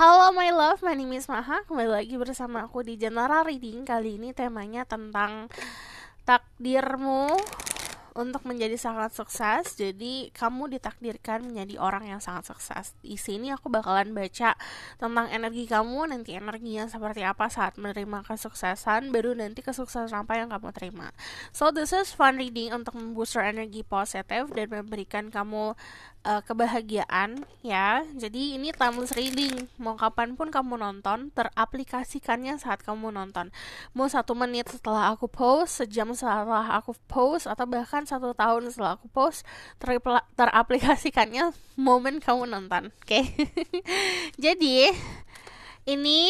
Halo my love, my name is Maha Kembali lagi bersama aku di General Reading Kali ini temanya tentang takdirmu untuk menjadi sangat sukses Jadi kamu ditakdirkan menjadi orang yang sangat sukses Di sini aku bakalan baca tentang energi kamu Nanti energinya seperti apa saat menerima kesuksesan Baru nanti kesuksesan apa yang kamu terima So this is fun reading untuk membooster energi positif Dan memberikan kamu uh, kebahagiaan ya. Jadi ini timeless reading. Mau pun kamu nonton, teraplikasikannya saat kamu nonton. Mau satu menit setelah aku post, sejam setelah aku post, atau bahkan satu tahun setelah aku post, ter teraplikasikannya momen kamu nonton. Oke. Okay? Jadi ini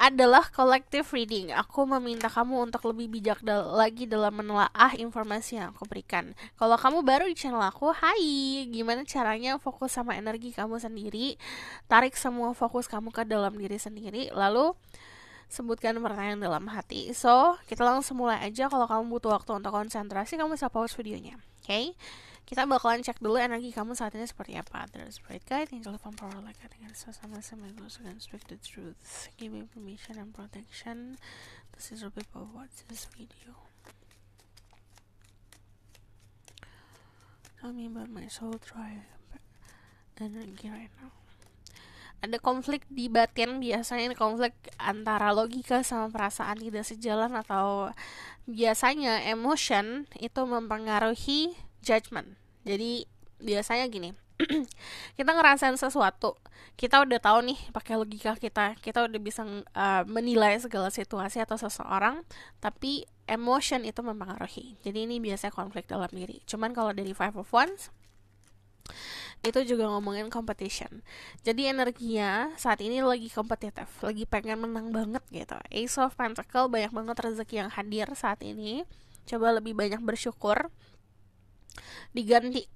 adalah collective reading. Aku meminta kamu untuk lebih bijak dal lagi dalam menelaah informasi yang aku berikan. Kalau kamu baru di channel aku, hai, gimana caranya fokus sama energi kamu sendiri, tarik semua fokus kamu ke dalam diri sendiri, lalu sebutkan pertanyaan dalam hati. So, kita langsung mulai aja kalau kamu butuh waktu untuk konsentrasi, kamu bisa pause videonya. Oke? Okay? kita bakalan cek dulu energi kamu saat ini seperti apa. There's bright guide, angel of power like dengan sesama harus and speak the truth. Give me permission and protection. This is a people watch this video. Tell me about my soul tribe energy right now. Ada konflik di batin biasanya ini konflik antara logika sama perasaan tidak sejalan atau biasanya emotion itu mempengaruhi judgment jadi biasanya gini kita ngerasain sesuatu kita udah tahu nih pakai logika kita kita udah bisa uh, menilai segala situasi atau seseorang tapi emotion itu mempengaruhi jadi ini biasanya konflik dalam diri cuman kalau dari five of wands itu juga ngomongin competition. Jadi energinya saat ini lagi kompetitif, lagi pengen menang banget gitu. Ace of Pentacle banyak banget rezeki yang hadir saat ini. Coba lebih banyak bersyukur, diganti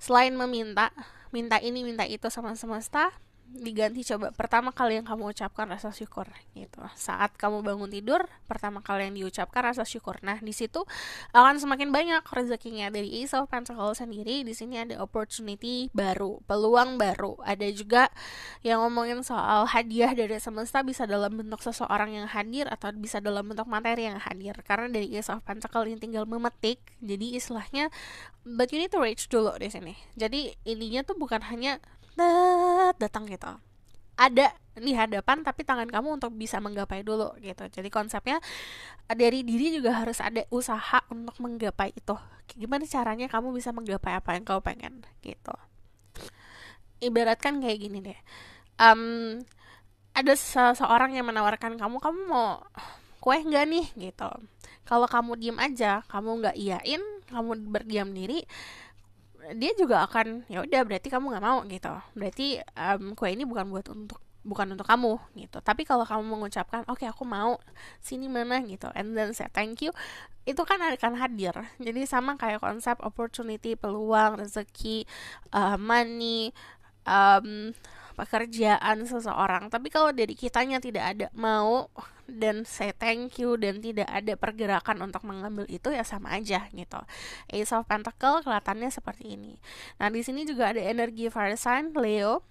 selain meminta minta ini minta itu sama semesta diganti coba pertama kali yang kamu ucapkan rasa syukur gitu saat kamu bangun tidur pertama kali yang diucapkan rasa syukur nah di situ akan semakin banyak rezekinya dari Ace of sendiri di sini ada opportunity baru peluang baru ada juga yang ngomongin soal hadiah dari semesta bisa dalam bentuk seseorang yang hadir atau bisa dalam bentuk materi yang hadir karena dari Ace of Pentacles ini tinggal memetik jadi istilahnya but you need to reach dulu di sini jadi ininya tuh bukan hanya tet datang gitu ada di hadapan tapi tangan kamu untuk bisa menggapai dulu gitu jadi konsepnya eh, dari diri juga harus ada usaha untuk menggapai itu gimana caranya kamu bisa menggapai apa yang kau pengen gitu ibaratkan kayak gini deh um, ada seseorang yang menawarkan kamu kamu mau kue nggak nih gitu kalau kamu diem aja kamu nggak iyain kamu berdiam diri dia juga akan ya udah berarti kamu nggak mau gitu berarti um, kue ini bukan buat untuk bukan untuk kamu gitu tapi kalau kamu mengucapkan oke okay, aku mau sini mana gitu and then say thank you itu kan akan hadir jadi sama kayak konsep opportunity peluang rezeki uh, money um, pekerjaan seseorang tapi kalau dari kitanya tidak ada mau dan say thank you dan tidak ada pergerakan untuk mengambil itu ya sama aja gitu Ace of Pentacle kelihatannya seperti ini nah di sini juga ada energi fire sign Leo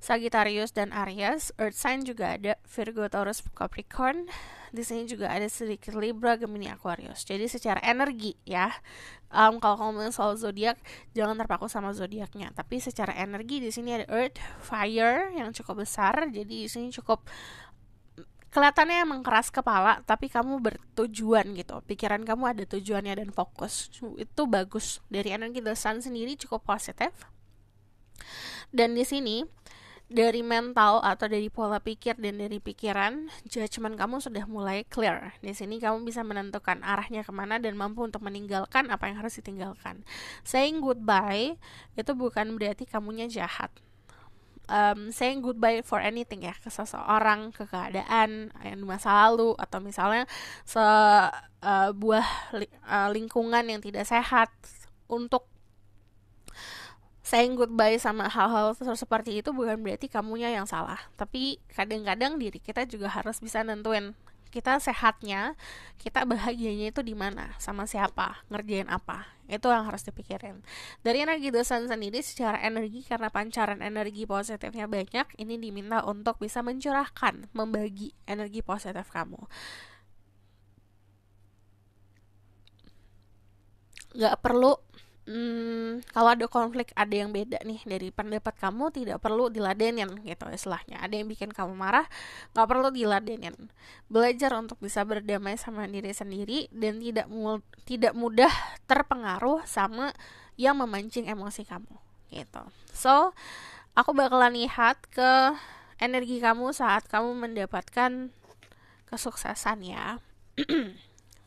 Sagittarius dan Aries, Earth sign juga ada Virgo, Taurus, Capricorn. Di sini juga ada sedikit Libra, Gemini, Aquarius. Jadi secara energi ya, um, kalau kamu soal zodiak jangan terpaku sama zodiaknya tapi secara energi di sini ada earth fire yang cukup besar jadi di sini cukup kelihatannya emang keras kepala tapi kamu bertujuan gitu pikiran kamu ada tujuannya dan fokus itu bagus dari energi the sun sendiri cukup positif dan di sini dari mental atau dari pola pikir dan dari pikiran, judgement kamu sudah mulai clear. Di sini kamu bisa menentukan arahnya kemana dan mampu untuk meninggalkan apa yang harus ditinggalkan. Saying goodbye itu bukan berarti kamunya jahat. Um, saying goodbye for anything ya ke seseorang, ke keadaan yang masa lalu atau misalnya sebuah eh, li eh, lingkungan yang tidak sehat untuk saying goodbye sama hal-hal seperti itu bukan berarti kamunya yang salah tapi kadang-kadang diri kita juga harus bisa nentuin kita sehatnya, kita bahagianya itu di mana, sama siapa, ngerjain apa. Itu yang harus dipikirin. Dari energi dosen sendiri secara energi karena pancaran energi positifnya banyak, ini diminta untuk bisa mencurahkan, membagi energi positif kamu. Gak perlu hmm, kalau ada konflik ada yang beda nih dari pendapat kamu tidak perlu diladenin gitu istilahnya ada yang bikin kamu marah nggak perlu diladenin belajar untuk bisa berdamai sama diri sendiri dan tidak mu tidak mudah terpengaruh sama yang memancing emosi kamu gitu so aku bakalan lihat ke energi kamu saat kamu mendapatkan kesuksesan ya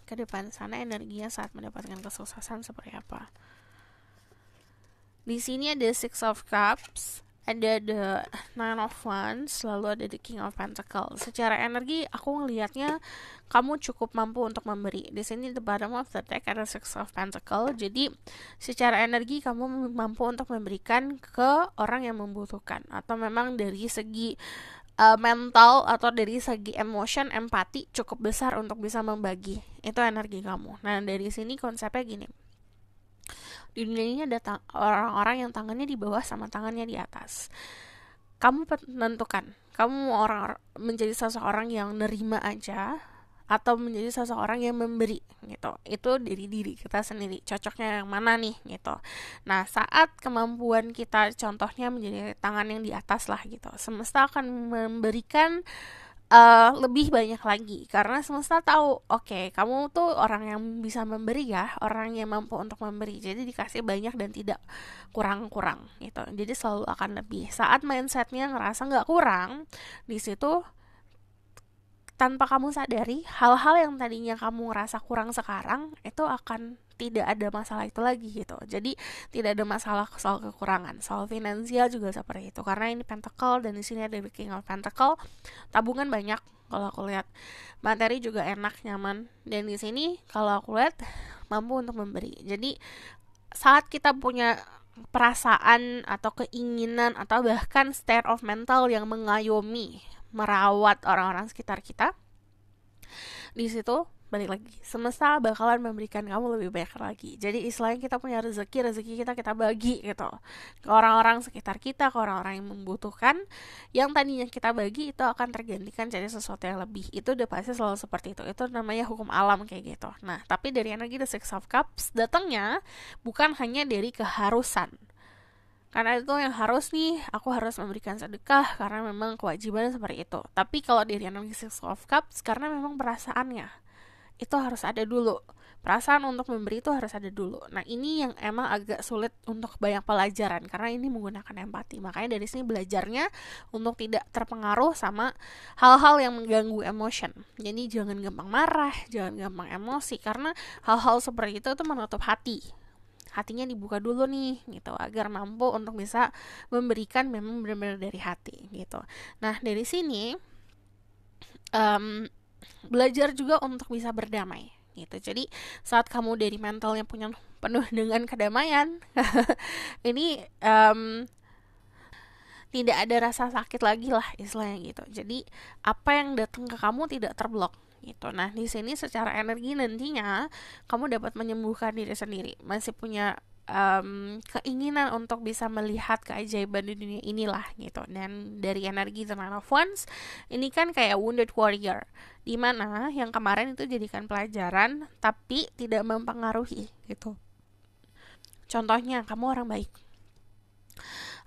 ke depan sana energinya saat mendapatkan kesuksesan seperti apa. Di sini ada Six of Cups, ada the Nine of Wands, lalu ada the King of Pentacles. Secara energi, aku ngelihatnya kamu cukup mampu untuk memberi. Di sini the bottom of the deck ada Six of Pentacles. Jadi secara energi kamu mampu untuk memberikan ke orang yang membutuhkan atau memang dari segi uh, mental atau dari segi emotion empati cukup besar untuk bisa membagi itu energi kamu. Nah dari sini konsepnya gini di dunia ini ada orang-orang yang tangannya di bawah sama tangannya di atas. Kamu menentukan, kamu mau orang menjadi seseorang yang nerima aja atau menjadi seseorang yang memberi gitu itu dari diri kita sendiri cocoknya yang mana nih gitu nah saat kemampuan kita contohnya menjadi tangan yang di atas lah gitu semesta akan memberikan uh, lebih banyak lagi karena semesta tahu oke okay, kamu tuh orang yang bisa memberi ya orang yang mampu untuk memberi jadi dikasih banyak dan tidak kurang-kurang gitu jadi selalu akan lebih saat mindsetnya ngerasa nggak kurang di situ tanpa kamu sadari hal-hal yang tadinya kamu ngerasa kurang sekarang itu akan tidak ada masalah itu lagi gitu jadi tidak ada masalah soal kekurangan soal finansial juga seperti itu karena ini pentacle dan di sini ada the king of pentacle tabungan banyak kalau aku lihat materi juga enak nyaman dan di sini kalau aku lihat mampu untuk memberi jadi saat kita punya perasaan atau keinginan atau bahkan state of mental yang mengayomi merawat orang-orang sekitar kita di situ balik lagi semesta bakalan memberikan kamu lebih banyak lagi jadi istilahnya kita punya rezeki rezeki kita kita bagi gitu ke orang-orang sekitar kita ke orang-orang yang membutuhkan yang tadinya kita bagi itu akan tergantikan jadi sesuatu yang lebih itu udah pasti selalu seperti itu itu namanya hukum alam kayak gitu nah tapi dari energi the six of cups datangnya bukan hanya dari keharusan karena itu yang harus nih aku harus memberikan sedekah karena memang kewajiban seperti itu tapi kalau dari energi six of cups karena memang perasaannya itu harus ada dulu perasaan untuk memberi itu harus ada dulu. Nah, ini yang emang agak sulit untuk banyak pelajaran karena ini menggunakan empati. Makanya dari sini belajarnya untuk tidak terpengaruh sama hal-hal yang mengganggu emotion. Jadi jangan gampang marah, jangan gampang emosi karena hal-hal seperti itu tuh menutup hati. Hatinya dibuka dulu nih gitu agar mampu untuk bisa memberikan memang benar-benar dari hati gitu. Nah, dari sini um, belajar juga untuk bisa berdamai gitu. Jadi saat kamu dari mental yang punya penuh dengan kedamaian, ini um, tidak ada rasa sakit lagi lah istilahnya gitu. Jadi apa yang datang ke kamu tidak terblok gitu. Nah di sini secara energi nantinya kamu dapat menyembuhkan diri sendiri. Masih punya um, keinginan untuk bisa melihat keajaiban di dunia inilah gitu dan dari energi the nine of wands ini kan kayak wounded warrior dimana yang kemarin itu jadikan pelajaran tapi tidak mempengaruhi gitu contohnya kamu orang baik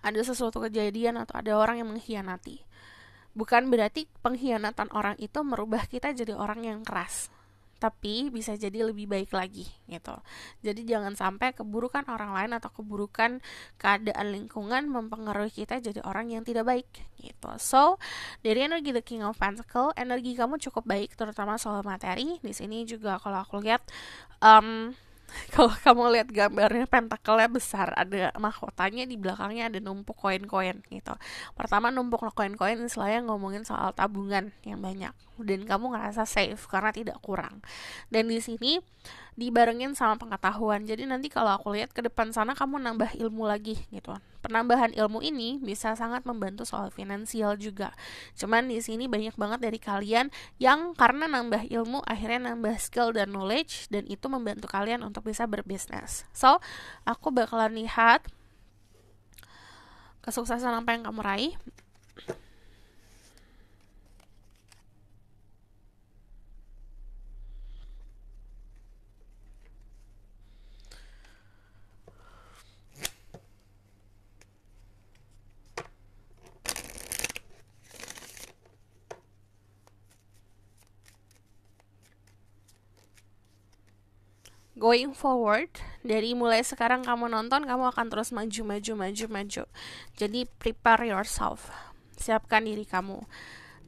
ada sesuatu kejadian atau ada orang yang mengkhianati bukan berarti pengkhianatan orang itu merubah kita jadi orang yang keras tapi bisa jadi lebih baik lagi gitu. Jadi jangan sampai keburukan orang lain atau keburukan keadaan lingkungan mempengaruhi kita jadi orang yang tidak baik gitu. So, dari energi The King of Pentacle, energi kamu cukup baik terutama soal materi. Di sini juga kalau aku lihat um, kalau kamu lihat gambarnya pentakelnya besar ada mahkotanya di belakangnya ada numpuk koin-koin gitu pertama numpuk koin-koin selain ngomongin soal tabungan yang banyak dan kamu ngerasa safe karena tidak kurang dan di sini dibarengin sama pengetahuan jadi nanti kalau aku lihat ke depan sana kamu nambah ilmu lagi gitu Penambahan ilmu ini bisa sangat membantu soal finansial juga. Cuman di sini banyak banget dari kalian yang karena nambah ilmu akhirnya nambah skill dan knowledge dan itu membantu kalian untuk bisa berbisnis. So, aku bakalan lihat kesuksesan apa yang kamu raih going forward dari mulai sekarang kamu nonton kamu akan terus maju maju maju maju jadi prepare yourself siapkan diri kamu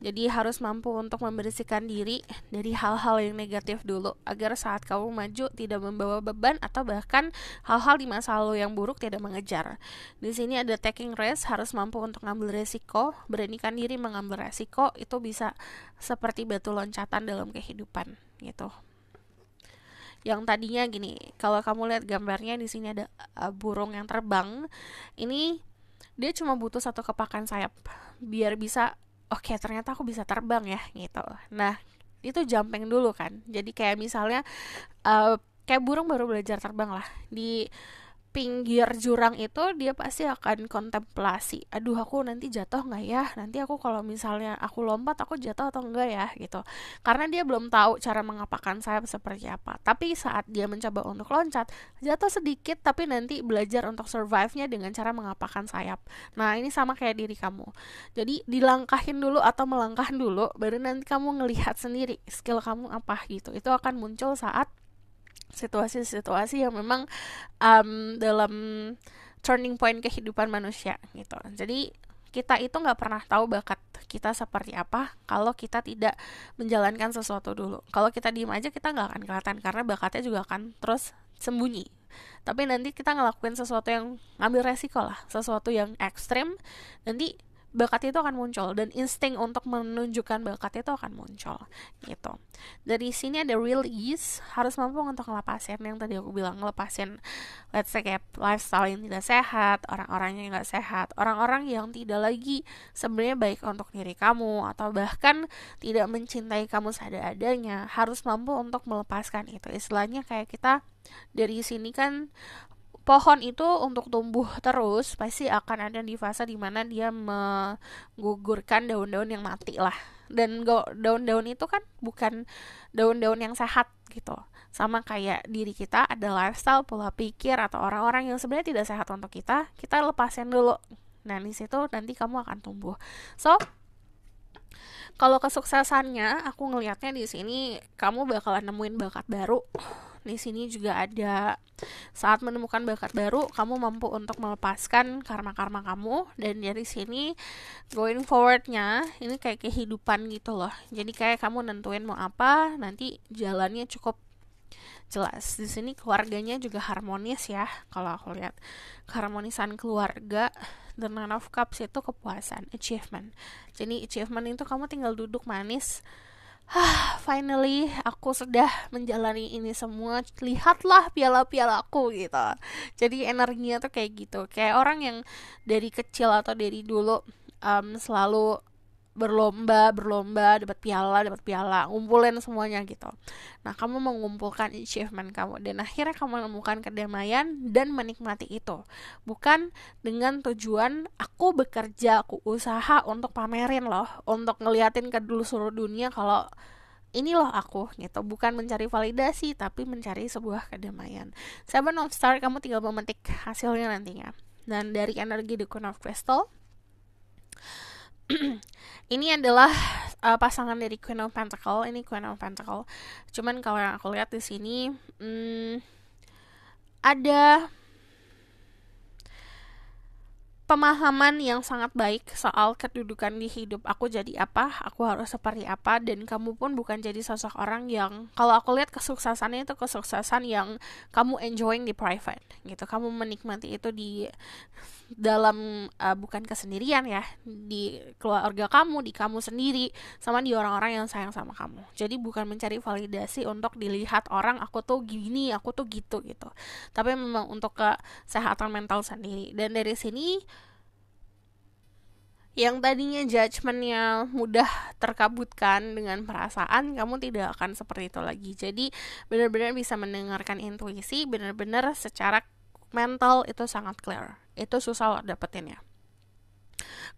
jadi harus mampu untuk membersihkan diri dari hal-hal yang negatif dulu agar saat kamu maju tidak membawa beban atau bahkan hal-hal di masa lalu yang buruk tidak mengejar. Di sini ada taking risk harus mampu untuk ngambil resiko, beranikan diri mengambil resiko itu bisa seperti batu loncatan dalam kehidupan gitu yang tadinya gini kalau kamu lihat gambarnya di sini ada uh, burung yang terbang ini dia cuma butuh satu kepakan sayap biar bisa oke okay, ternyata aku bisa terbang ya gitu nah itu jumping dulu kan jadi kayak misalnya uh, kayak burung baru belajar terbang lah di pinggir jurang itu dia pasti akan kontemplasi aduh aku nanti jatuh nggak ya nanti aku kalau misalnya aku lompat aku jatuh atau enggak ya gitu karena dia belum tahu cara mengapakan sayap seperti apa tapi saat dia mencoba untuk loncat jatuh sedikit tapi nanti belajar untuk survive-nya dengan cara mengapakan sayap nah ini sama kayak diri kamu jadi dilangkahin dulu atau melangkah dulu baru nanti kamu ngelihat sendiri skill kamu apa gitu itu akan muncul saat situasi-situasi yang memang um, dalam turning point kehidupan manusia gitu. Jadi kita itu nggak pernah tahu bakat kita seperti apa kalau kita tidak menjalankan sesuatu dulu. Kalau kita diem aja kita nggak akan kelihatan karena bakatnya juga akan terus sembunyi. Tapi nanti kita ngelakuin sesuatu yang ngambil resiko lah, sesuatu yang ekstrim, nanti bakat itu akan muncul dan insting untuk menunjukkan bakat itu akan muncul gitu dari sini ada release harus mampu untuk ngelepasin yang tadi aku bilang ngelepasin let's say kayak lifestyle yang tidak sehat orang-orang yang nggak sehat orang-orang yang tidak lagi sebenarnya baik untuk diri kamu atau bahkan tidak mencintai kamu seada-adanya harus mampu untuk melepaskan itu istilahnya kayak kita dari sini kan pohon itu untuk tumbuh terus pasti akan ada di fase di mana dia menggugurkan daun-daun yang mati lah dan daun-daun itu kan bukan daun-daun yang sehat gitu sama kayak diri kita ada lifestyle pola pikir atau orang-orang yang sebenarnya tidak sehat untuk kita kita lepasin dulu nah di situ nanti kamu akan tumbuh so kalau kesuksesannya aku ngelihatnya di sini kamu bakalan nemuin bakat baru di sini juga ada saat menemukan bakat baru kamu mampu untuk melepaskan karma karma kamu dan dari sini going forwardnya ini kayak kehidupan gitu loh jadi kayak kamu nentuin mau apa nanti jalannya cukup jelas di sini keluarganya juga harmonis ya kalau aku lihat keharmonisan keluarga The Nine of Cups itu kepuasan, achievement. Jadi achievement itu kamu tinggal duduk manis. Ah, finally aku sudah menjalani ini semua. Lihatlah piala piala aku gitu. Jadi energinya tuh kayak gitu. Kayak orang yang dari kecil atau dari dulu um, selalu berlomba berlomba dapat piala dapat piala ngumpulin semuanya gitu nah kamu mengumpulkan achievement kamu dan akhirnya kamu menemukan kedamaian dan menikmati itu bukan dengan tujuan aku bekerja aku usaha untuk pamerin loh untuk ngeliatin ke dulu seluruh dunia kalau ini loh aku gitu bukan mencari validasi tapi mencari sebuah kedamaian seven of star kamu tinggal memetik hasilnya nantinya dan dari energi the queen of crystal ini adalah uh, pasangan dari Queen of Pentacle ini Queen of Pentacle cuman kalau yang aku lihat di sini hmm, ada pemahaman yang sangat baik soal kedudukan di hidup aku jadi apa, aku harus seperti apa, dan kamu pun bukan jadi sosok orang yang kalau aku lihat kesuksesannya itu kesuksesan yang kamu enjoying di private gitu, kamu menikmati itu di dalam uh, bukan kesendirian ya di keluarga kamu di kamu sendiri sama di orang-orang yang sayang sama kamu jadi bukan mencari validasi untuk dilihat orang aku tuh gini aku tuh gitu gitu tapi memang untuk kesehatan mental sendiri dan dari sini yang tadinya judgementnya mudah terkabutkan dengan perasaan kamu tidak akan seperti itu lagi jadi benar-benar bisa mendengarkan intuisi benar-benar secara mental itu sangat clear. Itu susah dapetinnya.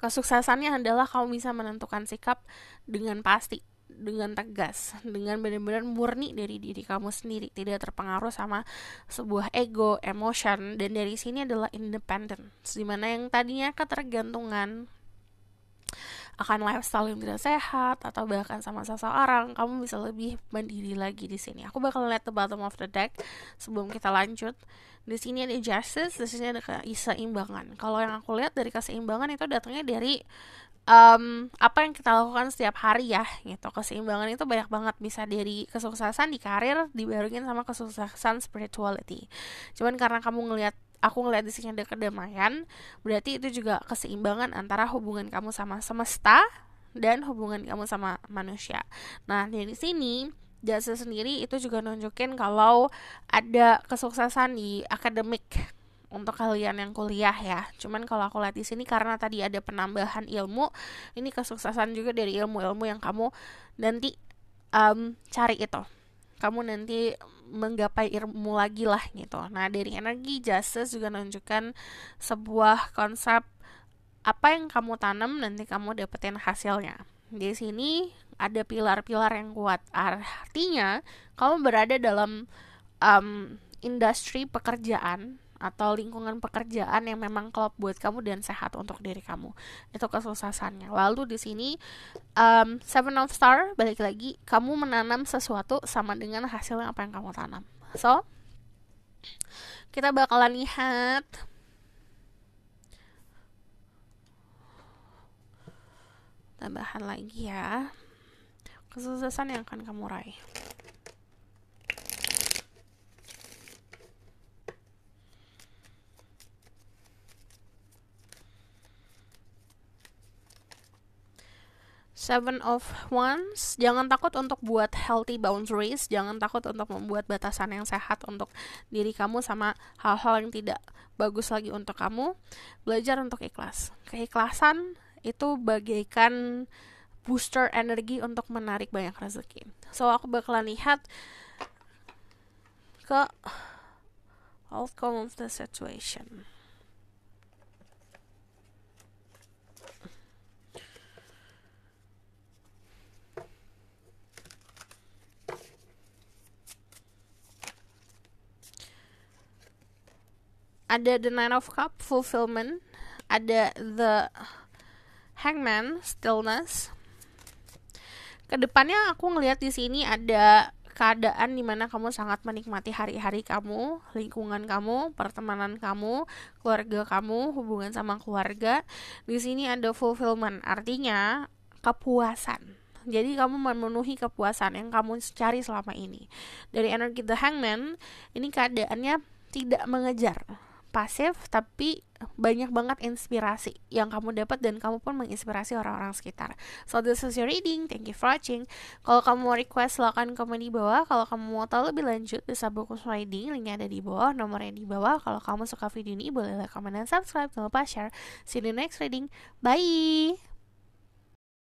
Kesuksesannya adalah kamu bisa menentukan sikap dengan pasti, dengan tegas, dengan benar-benar murni dari diri kamu sendiri, tidak terpengaruh sama sebuah ego, emotion, dan dari sini adalah independence, dimana yang tadinya ketergantungan akan lifestyle yang tidak sehat atau bahkan sama seseorang kamu bisa lebih mandiri lagi di sini aku bakal lihat the bottom of the deck sebelum kita lanjut di sini ada justice di sini ada keseimbangan kalau yang aku lihat dari keseimbangan itu datangnya dari um, apa yang kita lakukan setiap hari ya gitu keseimbangan itu banyak banget bisa dari kesuksesan di karir dibarengin sama kesuksesan spirituality cuman karena kamu ngelihat aku ngeliat di sini ada kedamaian, berarti itu juga keseimbangan antara hubungan kamu sama semesta dan hubungan kamu sama manusia. Nah, dari sini jasa sendiri itu juga nunjukin kalau ada kesuksesan di akademik untuk kalian yang kuliah ya. Cuman kalau aku lihat di sini karena tadi ada penambahan ilmu, ini kesuksesan juga dari ilmu-ilmu yang kamu nanti um, cari itu kamu nanti menggapai ilmu lagi lah gitu. Nah dari energi justice juga menunjukkan sebuah konsep apa yang kamu tanam nanti kamu dapetin hasilnya. Di sini ada pilar-pilar yang kuat. Artinya kamu berada dalam um, industri pekerjaan atau lingkungan pekerjaan yang memang klop buat kamu dan sehat untuk diri kamu itu kesuksesannya lalu di sini um, seven of star balik lagi kamu menanam sesuatu sama dengan hasil yang apa yang kamu tanam so kita bakalan lihat tambahan lagi ya kesuksesan yang akan kamu raih Seven of Wands, jangan takut untuk buat healthy boundaries, jangan takut untuk membuat batasan yang sehat untuk diri kamu sama hal-hal yang tidak bagus lagi untuk kamu. Belajar untuk ikhlas. Keikhlasan itu bagaikan booster energi untuk menarik banyak rezeki. So aku bakalan lihat ke outcome of the situation. ada The Nine of Cup Fulfillment ada The Hangman Stillness kedepannya aku ngelihat di sini ada keadaan dimana kamu sangat menikmati hari-hari kamu, lingkungan kamu, pertemanan kamu, keluarga kamu, hubungan sama keluarga. Di sini ada fulfillment, artinya kepuasan. Jadi kamu memenuhi kepuasan yang kamu cari selama ini. Dari energi The Hangman, ini keadaannya tidak mengejar, pasif tapi banyak banget inspirasi yang kamu dapat dan kamu pun menginspirasi orang-orang sekitar. So this is your reading. Thank you for watching. Kalau kamu mau request silahkan komen di bawah. Kalau kamu mau tahu lebih lanjut bisa buku reading linknya ada di bawah, nomornya di bawah. Kalau kamu suka video ini boleh like, comment, dan subscribe. Jangan lupa share. See you next reading. Bye.